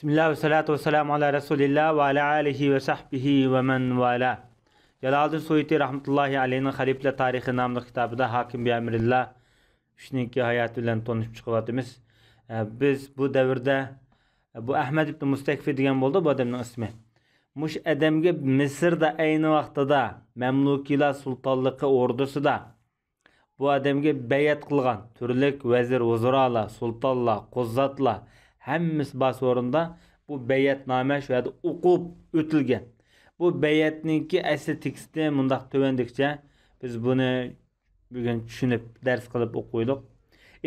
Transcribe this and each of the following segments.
Bismillah ve salatu ve selamu ala Resulillah ve ala alihi ve sahbihi ve men vala. Celaldin Suyuti rahmetullahi aleyhinin Halifle Tarihi namlı kitabında Hakim bi Emrillah Üçninki hayatı ilə tanışıb çıxıbatımız. Biz bu dövrdə e, bu Əhməd ibn Mustakfi deyən oldu bu adamın ismi. Muş adamga Misirdə eyni vaxtda Məmlukilər sultanlığı ordusunda bu adamga bəyət qılğan türlük vəzir, vəziralar, sultanlar, qozzatlar Həmmimiz basorunda bu bəyətnamə şöyədə uqub ötülgən. Bu bəyətninki əsli teksti mündaq tövəndikcə biz bunu bugün düşünüb, dərs qılıb oxuyduq.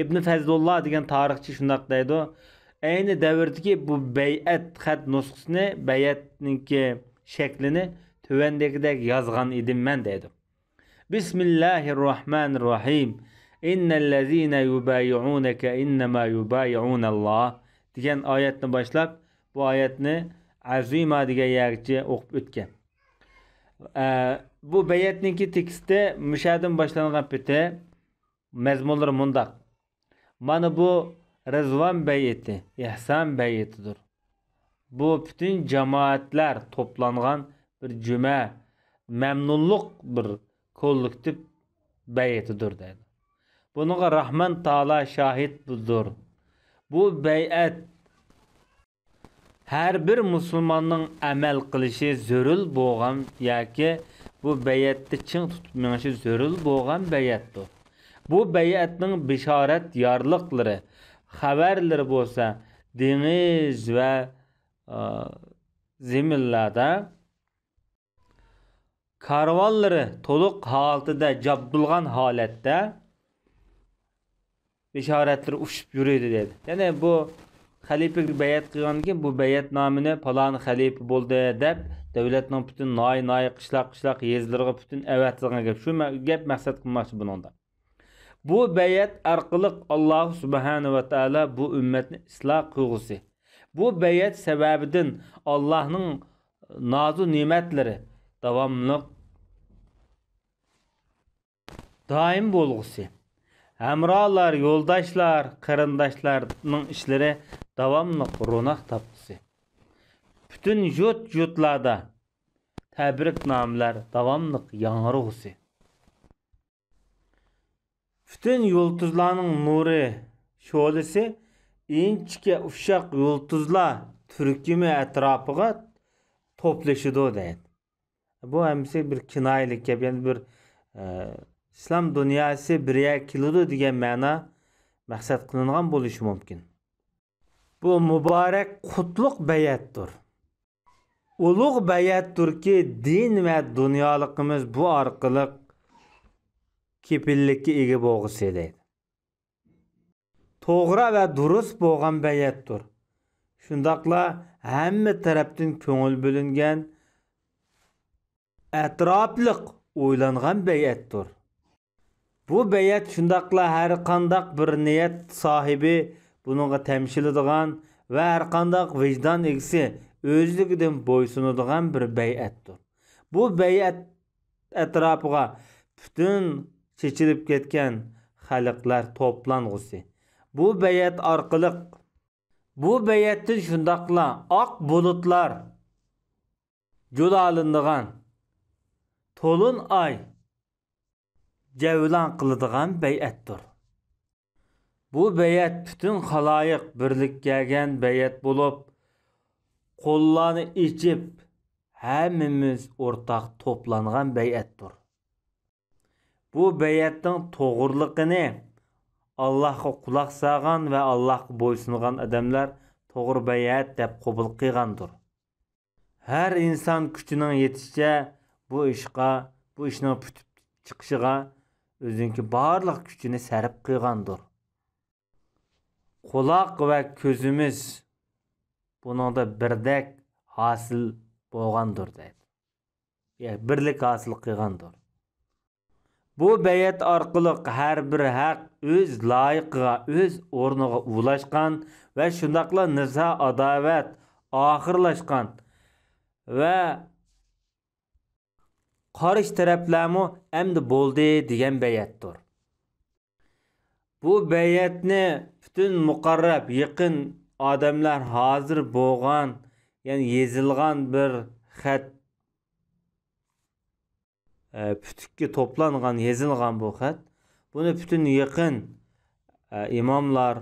İbn Fəzlullah deyilən tarixçi şundaq deydi. Eyni dövrdəki bu bəyət xətt nusxasını, bəyətninki şəklini tövəndikdək yazğan idim mən deydi. Bismillahirrahmanirrahim. İnnellezine yubayyi'unke innema yubayyi'unallah. degan oyatni boshlab bu oyatni azima degan yergacha o'qib o'tgan bu bayatniki tekstda mushadin boshlangan payti mazmunlar mundoq mana bu rizvon bayiti ehson bayitidir bu butun jamoatlar to'plangan bir juma mamnunliq bir kollektiv bayitidir deydi bunaga rahman taolo shohid budur Bu bəyət hər bir musulmanın əməl qilishi zərur bolğan yoki bu bəyətni çiң tutub minishi zərur bolğan bəyətdir. Bu bəyətnin bişarət yorliqlari, xəbərləri bo'lsa, dengiz va zeminlarda karvonlari to'liq holatida, jabbilgan holatda bisharətlər uçub yürüydü dedi. Yəni bu xəlifə bəyət qılanki bu bəyət namını falan xəlifə boldu deyib dövlətin bütün nay-nay qışlaq-qışlaq yezlərə bütün əvətliyinə gəlib. Şu gəp məqsəd qılmaqçı bununda. Bu bəyət arqılıq Allah Subhanahu va Taala bu ümmətni islah qılğısı. Bu bəyət səbəbindən Allahın nazu nemətləri davamlıq daim bolğusu. Əmralar, yoldaşlar, qarindaşlarının işləri davamlıq ronaq tapqısı. Bütün yurt-yurtlarda təbrik namlar davamlıq yanğırğısı. Bütün yıldızların nuru, şolisi inçike ufşaq yıldızlar türkümü ətrafına toplaşıdı deyir. Bu həmsi bir kinayelik, yəni bir e, islom dunyosi birga keludi degan ma'no maqsad qilingan bo'lishi mumkin bu muborak qutluq bayatdir ulug' bayatdirki din va dunyoligimiz bu orqali kepillikka ega bo'lg'isi deydi to'g'ri va durust bo'lgan bayatdir shundoqla hamma tarafdan ko'ngil bo'lingan atrofliq o'ylangan bayatdir bu bayat shundoqla har qandaq bir niyat sohibi buningga tamshiladigan va har qandaq vijdon egisi o'zligidan bo'ysunadigan bir bayatdir bu bayat atrofiga butun chechilib ketgan xalqlar to'plang'usi bu bayat orqali bu bayatdan shundoqla oq bulutlar jo'lalindigan to'lin oy javlon qiladigan bayatdir bu bayat butun haloyiq birlik kelgan bayat bo'lib qo'llarni ichib hammamiz o'rtaq to'plangan bayatdir bu bayatning to'g'riliqini allohga quloq solgan va allohga bo'ysungan odamlar to'g'ri bayat deb qabul qilgandir har inson kuchining yetishicha bu ishga bu ishni putib chiqishiga Өзіңкі барлық күчүн сәріп Құлақ Құлақ көзіміз көзіміз буныңда бірдек асыл болғандыр, дейді. Бірлік асыл қиғандыр. Бұл бәйет арқылық әр бір әк өз лайықыға өз орныға ұлашқан өз шундакла ныза адавет ақырлашқан өз qarish taraflami endi bo'ldi degan bayatdir bu bayatni butun muqarrab yaqin odamlar hozir bo'lgan ya'ni yezilgan bir xat putukka e, to'plangan yezilgan bu xat buni butun yaqin e, imomlar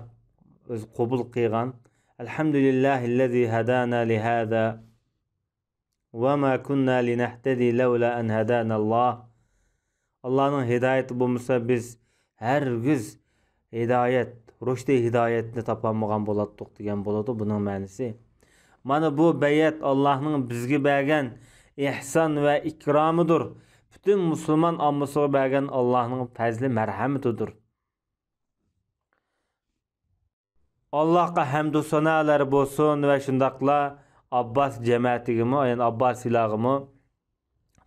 o'zi qabul qilgan alhamdulillahillazi hadana li hada وَمَا كُنَّا لِنَهْتَدِي لَوْلَا أَنْ هَدَانَ اللّٰهِ Allah'ın hidayeti bulmuşsa biz hər güz hidayət, rüşdi hidayətini tapanmağan bolatdıq deyən boladı bunun mənisi. Mana bu bəyət Allah'ın bizgi bəgən ihsan və ikramıdır. Bütün musulman ammasığı bəgən Allah'ın fəzli mərhəmitidir. Allah'a həmdü sənələr bolsun və şundaqla abbos jamatigimi ya'ni abbos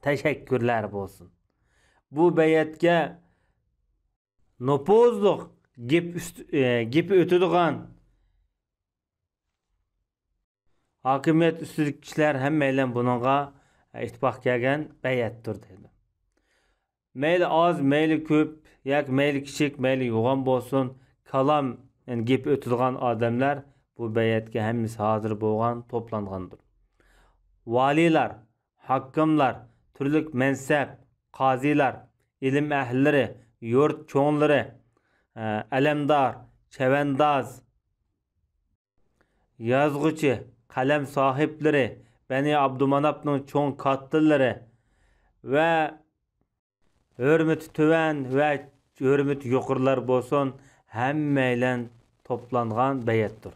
tashakkurlar bo'lsin bu bayatga nopozliq gap e, gapi o'tadigan hokimiyat ustidagi kishilar hammanglar bunga ittifoq kelgan bayatdir dedi mayli oz mayli ko'p yoki mayli kichik mayli yo'g'on bo'lsin kalom gep gap o'tadigan odamlar bu bayatga hammasi hozir bo'lgan to'plangandir Valiler, hakkımlar, türlük mensep, qoziylar ilim ahllari yurt elemdar, alamdor chavandoz kalem sahipleri, beni bani abdumanabning cho'ng ve örmüt tüven ve örmüt hurmati yuqurlar hem meylen to'plangan bayatdir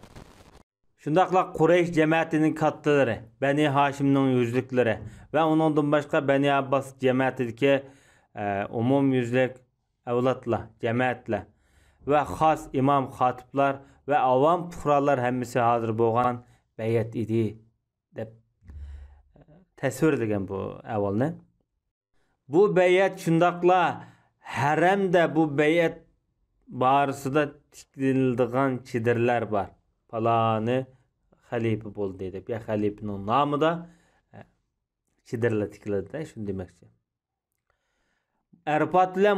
Şundaqla Qureyş cəmiyyətinin katlıları, Bəni Haşimdən yüzlükləri və onundan başqa Bəni Abbas cəmiyyətidəki e, umum yüzlük əvlatla, cəmiyyətlə və xas imam xatiblar və avam puxralar həmisi hazır boğan bəyət idi deyib e, təsvir edilən bu əvvalını. Bu bəyət şundaqla hərəmdə bu bəyət barısında tikildiğin çidirlər var. palani xalifa bo'ldi deydi ya xalifani nomida e, chidirlar tikiladida shuni demoqchi arfot bilan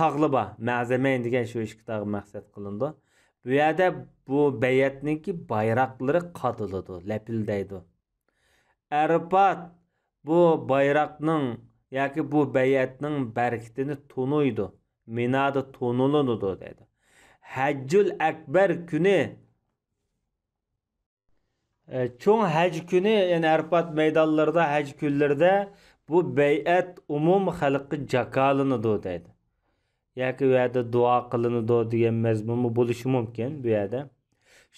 tog'liba mazamayn degan shu ishki tog'i maqsad qilindi bu yerda bu bayatniki bayroqlari qotiladi lapildaydi arfat bu bayroqning yoki bu bayatning barkitini tunuydi minadi tunulunudi dedi hajjul akbar kuni cho'ng haj kuni ya'ni arfat maydonlarida haj kunlarida bu bayat umum xalqqa jakolinadi deydi yoki u yerda duo qilinadi degan mazmuni bo'lishi mumkin bu yerda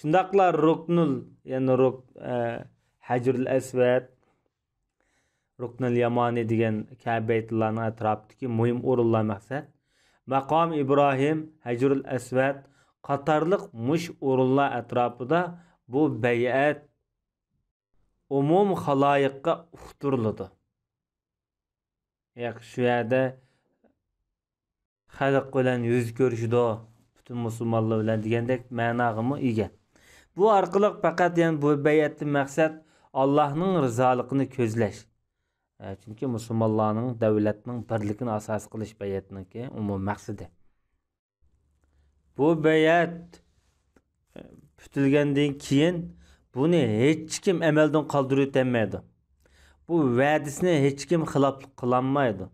shundoqla ruknul ya'ni ruk e, hajrul asvad ruknul yamoni degan kabaytlarni atrofidagi muhim o'rinlar maqsad maqom ibrohim hajrul asvad qatorliq mush o'rinlar atrofida bu bayat umum uxturiladi. uqtiriladi shu yerda xalq bilan yuz ko'rishdi butun musulmonlar bilan degandek ma'nog'imi ega bu orqali faqat yani bu bayatni maqsad allohning rizoligini ko'zlash e, chunki musulmonlarning davlatning birligini asos qilish bayatniki umum maqsadi bu bayat putilgandan e, keyin Бұны еч кім әмәлдің қалдыру етмейді. Бұл вәдісіне еч кім қылап қыланмайды.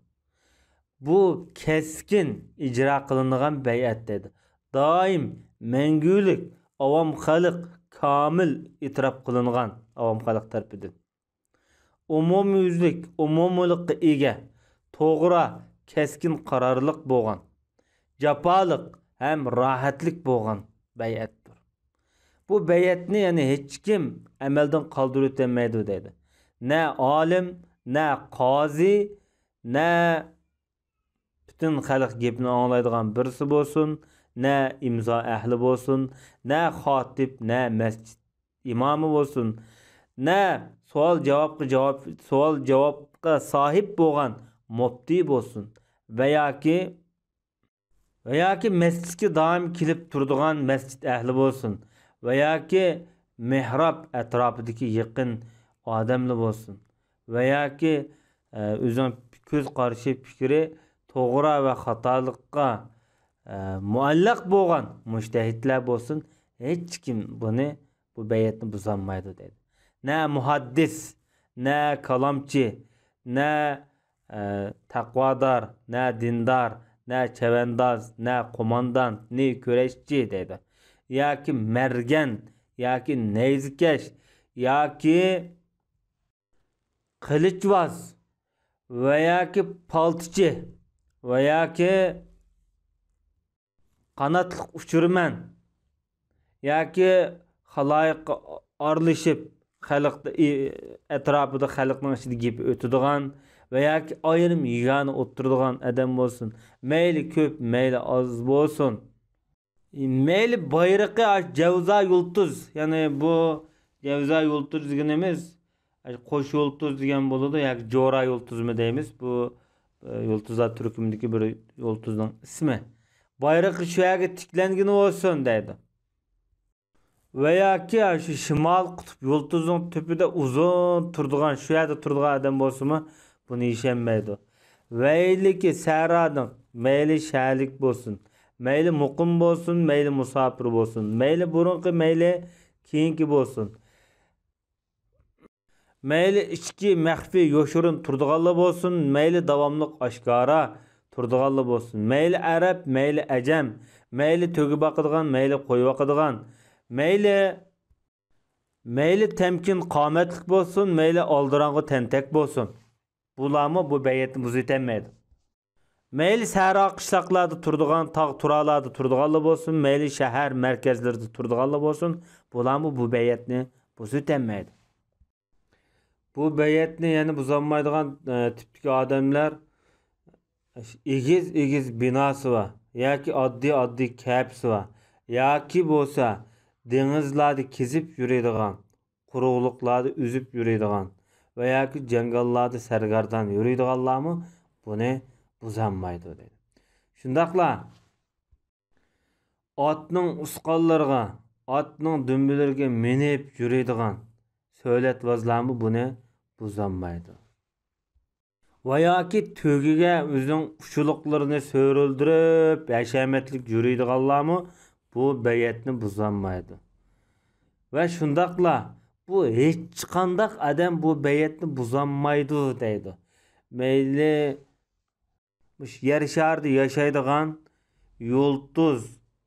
Бұл кескін ижра қылынған бәйәт деді. Дайым, мәңгілік авам халық камил итраф қылынған авам халық тәрпіді. Умум үзлік, умумылық тоғыра кескін қарарлық болған, жапалық әм рахатлік болған бәйәт. Bu beyetni yani hiç kim emelden kaldırıp demeydi dedi. Ne alim, ne kazi, ne bütün xalq gepini anlaydigan birisi bo'lsin, ne imza ahli bo'lsin, ne xotib, ne masjid imamı bo'lsin, ne savol javobga javob savol javobga sahip bo'lgan muftiy bo'lsin veya ki veya ki masjidga daim kilip turadigan masjid ahli bo'lsin ki veyaki etrafındaki atrofidagi yaqin odamlar veya ki o'zini e, ko'z karşı fikri to'g'ri va xatolikqa muallak bo'lgan mushtahidlar bo'lsin hiç kim buni bu bayatni buzolmaydi dedi na muhaddis na ne na taqvodor na dindor na chavandoz na qo'mondon ne e, kurashchi dedi yoki margan yoki nayzikash yoki qilichvoz va yoki paltichi va yoki qanotli uchurman yoki haloyiqqa orlishib xalqni atrofida xalqning ichida gap o'tadigan va yoki ayrim yegani o'tiradigan odam bo'lsin mayli ko'p mayli oz bo'lsin Meyli bayrıqı Cevza yıldız Yani bu Cevza yıldız Yultuz deganimiz Qo'sh Yultuz da bo'ladi yoki yıldız mı deymiz. Bu e, Yultuzlar turkumidagi bir yıldızın ismi. Bayraqi shu yerga tiklangan bo'lsin deydi. Va yoki shu shimol qutb yultuzning tepida uzun turduğun şu turadigan turduğun adam turadigan mu bunu buni yeyishamaydi. ki saradin, mayli şerlik bo'lsin. mayli muqim bo'lsin mayli musofir bo'lsin mayli burunqi mayli keyingi bo'lsin mayli ichki maxfiy yoshirin turdiganli bo'lsin mayli davomliq oshkora turdiganli bo'lsin mayli arab mayli ajam mayli to'gib oqadigan mayli qo'yib oqadigan mayli mayli temkin qomatlik bo'lsin mayli oldirong'i tentak bo'lsin bularmi bu bayatni buzib etanmaydi Meyli səhra qışlaqlarda turduğan, tağ turalarda turduğanlı olsun, meyli şəhər mərkəzlərdə turduğanlı olsun. Bulamı bu bəyətni buzutənməydi. Bu bəyətni yəni buzanmaydığan e, tipdəki adamlar igiz-igiz binası var, ki oddiy-oddiy kəpsi var, ki bo'lsa dengizlarda kezib yuradigan, quruqliqlarda üzüb yuradigan va yoki jangallarda sargardon bu ne? buzanmaydi deydi shundoqla otning usqonlariga otning dumbilariga minib yuradigan so'latvozlarmi buni buzanmaydi va yoki tugiga o'zining uchuluqlarini so'rildirib hashamatlik yuradiganlarmi bu bayatni buzanmaydi va shundoqla bu hech qandaq odam bu bayatni buzanmaydi deydi mayli yer sharida yashaydigan yulduz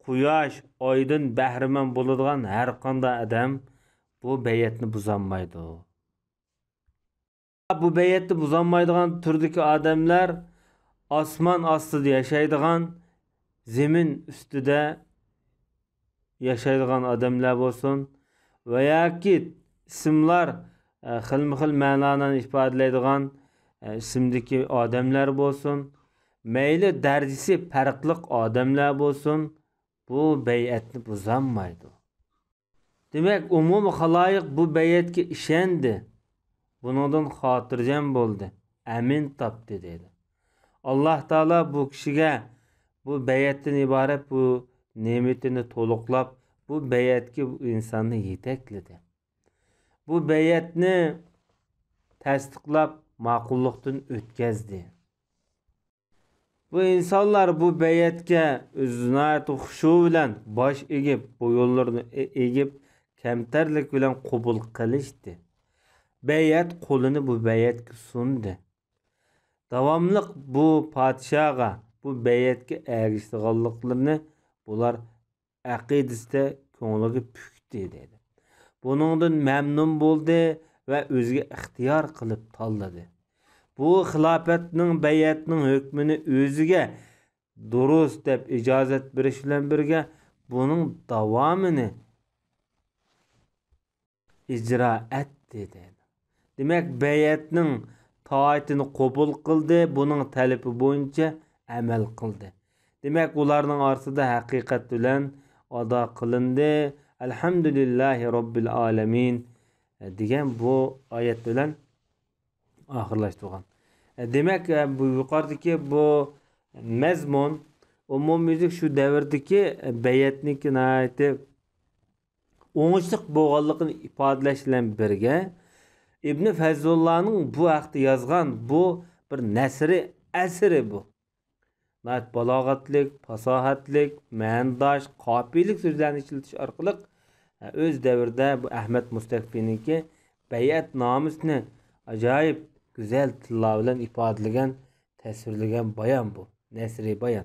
quyosh oydin bahriman bo'ladigan har qanday odam bu bayatni buzolmaydi bu bayatni buzolmaydigan turdagi odamlar osmon ostida yashaydigan zemin ustida yashaydigan odamlar bo'lsin va yoki ismlar e, xilma xil ma'noni ifodalaydigan e, ismdagi odamlar bo'lsin mayli darajasi farqliq odamlar bo'lsin bu bayatni buzolmaydi demak umumi haloyiq bu bayatga ishondi bunidan xotirjam bo'ldi amin topdi dedi alloh taolo bu kishiga bu bayatdan iborat bu ne'matini to'liqlab bu bayatga bu insonni yetakladi bu bayatni tasdiqlab ma'qullikdan o'tkazdi bu insonlar bu bayatga iznoat xushu bilan bosh egib bu yo'llarni e-, egib kamtarlik bilan qabul qilishdi bayat qo'lini bu bayatga sundi davomliq bu podshoga bu bayatga ergishganliklarini bular aqidasida ko'ngliga pukdi dedi buningdan mamnun bo'ldi va o'ziga ixtiyor qilib tanladi bu xilofatning bayatning hukmini o'ziga durust deb ijozat berish bilan birga buning davomini ijro etdi dedi demak bayatning toatini qabul qildi buning talabi bo'yicha amal qildi demak ularning orasida haqiqat bilan ado qilindi alhamdulillahi robbil alamin degan bu oyat bilan axırlaşdırğan. E, demək e, bu yuqarıdakı bu məzmun umummüzlik şu dövrdəki e, bəyətniki nəhayəti оңышлық болғанлығын ifadalash bilan birga ibn fazlullohning bu haqda yozgan bu bir nasri asri bu balog'atlik fasohatlik mandosh qopiylik so'zlarni ishlatish orqali o'z davrida bu ahmad mustakfiyniki bayat nomusni ajoyib güzel tilavlan ifadeligen, təsvirligen bayan bu. Nesri bayan.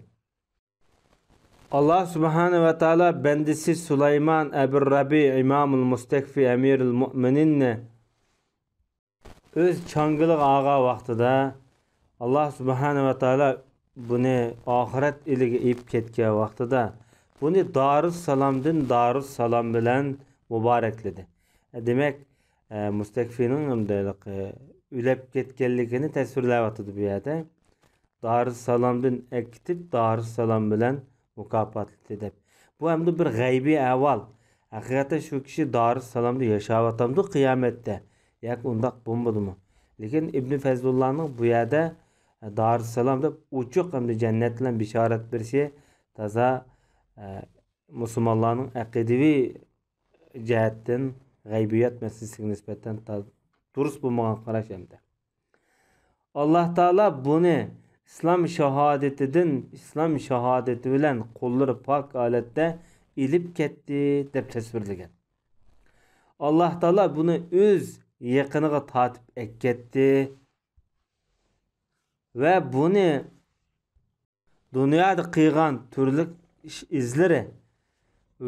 Allah Subhanahu ve Teala bendisi Süleyman Ebir Rabi İmamul Mustekfi Emirul Mu'minin öz çangılıq ağa vaxtıda Allah Subhanahu ve Teala bunu ahiret iligi ip ketkiye vaxtıda bunu Darus Salam'dın Darus Salam bilen mübarekledi. Demek e, Mustekfi'nin e, hem de ülep ketkenligini tasvirlayotidi bu yerda dori salomdan akitib dori salom bilan mukofotlaydi deb bu hamda e, bir g'aybiy şey. avval e, haqiqatda shu kishi dori salomda yashayotamdi qiyomatda yoki undoq bo'lmadimi lekin İbn fazlullohning bu yerda dori salom deb uchuq hamda jannat bilan bishorat berishi toza musulmonlarning aqidaviy jihatdan g'aybiyat masalasiga nisbatan durust bo'lmagan qarash hamda alloh taolo buni islom shahodatidan islom shahodati bilan qo'llari pok holatda ilib ketdi deb tasvirlagan alloh taolo buni o'z yaqiniga tortib ketdi va buni dunyoda qilgan turli ish izlari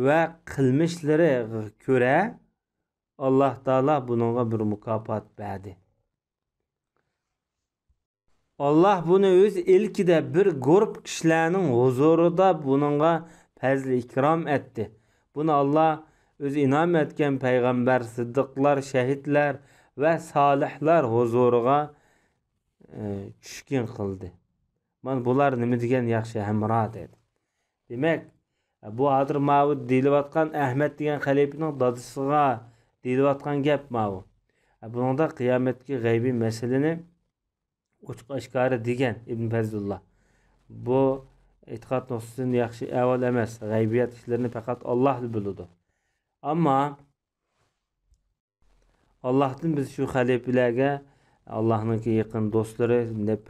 va qilmishlari Allah Teala bununla bir mükafat verdi. Allah bunu öz ilkide bir grup kişilerin huzurunda bununla fəzli ikram etdi. Bunu Allah öz inam etken peygamber, sıddıqlar, şehitler ve salihler huzuruna e, çüşkin kıldı. Man bular nimi degen yaxşı hemra dedi. Demek e, bu adır Mavud dilivatkan Ahmet degen xalifinin dadısına deyilayotgan gap mau e, bunda qiyomatga g'aybiy masalani ochiq oshkora degan ibn fazlulloh bu e'tiqod nuqsisidan yaxshi avval emas g'aybiyat ishlarini faqat olloh biladi ammo allohdan biz shu xalifalarga allohniki yaqin do'stlari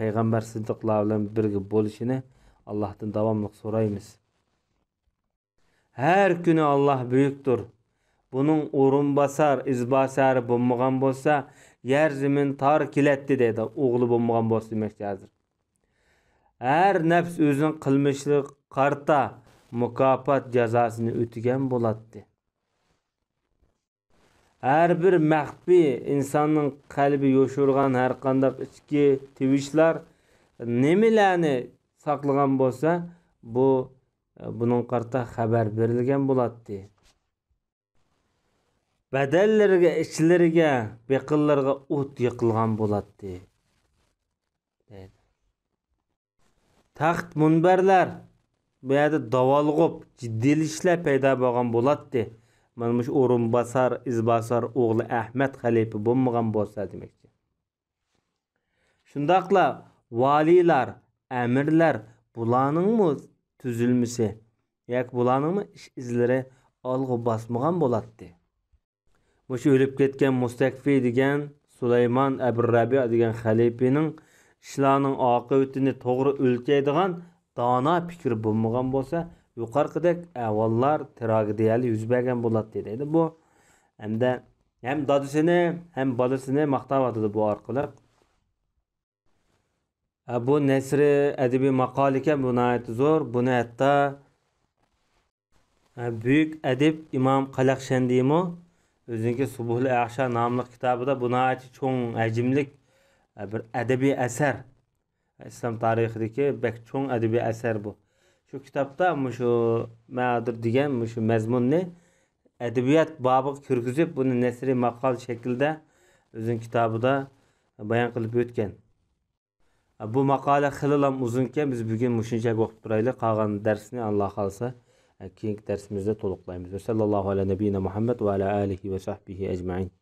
payg'ambar siddiqlar bilan birga bo'lishini allohdan davomli so'raymiz har kuni olloh buyukdir бұның басар ізбасары болмаған болса ер тар келетті деді оғлы болмаған болса демек қазір әр нәпс өзің қылмышлы қарта мұкапат жазасыны өтіген болады әрбір мәқпи инсанның қалбі ешорған әрқандап ішке тевишлар немелені сақлыған болса бұның қарта хабар берілген болады Бәдәлерге, эшләргә, бекылларға ут йыкылган болады. ди. Тахт мунбарлар давалғып, давалгып, җиддилешләр пайда булган булат ди. Мен мыш орын басар, избасар оғлы Әхмәт қалепі болмаған болса, демекте. шындақла валилар, әмірлер, буланыңмы түзілмесе, яки бұланың эш изләре алгы алғы басмыған болады. o'sha o'lib ketgan mustakfiy degan sulaymon aburabiya degan xalifaning ishlarining oqibatini to'g'ri o'lchaydigan dono fikr bo'lmagan bo'lsa yuqorqidek avollar tragediyali yuz bergan bo'ladi edi bu hamda ham dodisini ham bolasini maqtayotdi bu orqali bu nasri adabiy maqol ekan bu zo'r buni hatto e, buyuk adib imom qalaqshandimu o'ziniki subuhli ahsha nomli kitobida bunachi cho'ng hajmlik e, bir adabiy asar islom tarixidagi bak cho'ng adabiy asar bu shu kitobda shu madir degan shu mazmunni adabiyot bobiga kirgizib buni nasriy maqol shaklida o'zini kitobida bayon qilib o'tgan e, bu maqola hali ham uzun ekan biz bugün shunchalik o'qib turaylik qolgan darsni alloh xohlasa keyingi darsimizda to'liq qilamiz sallallohu ala nabiyina muhammad va ala alihi va sahbihi ajmain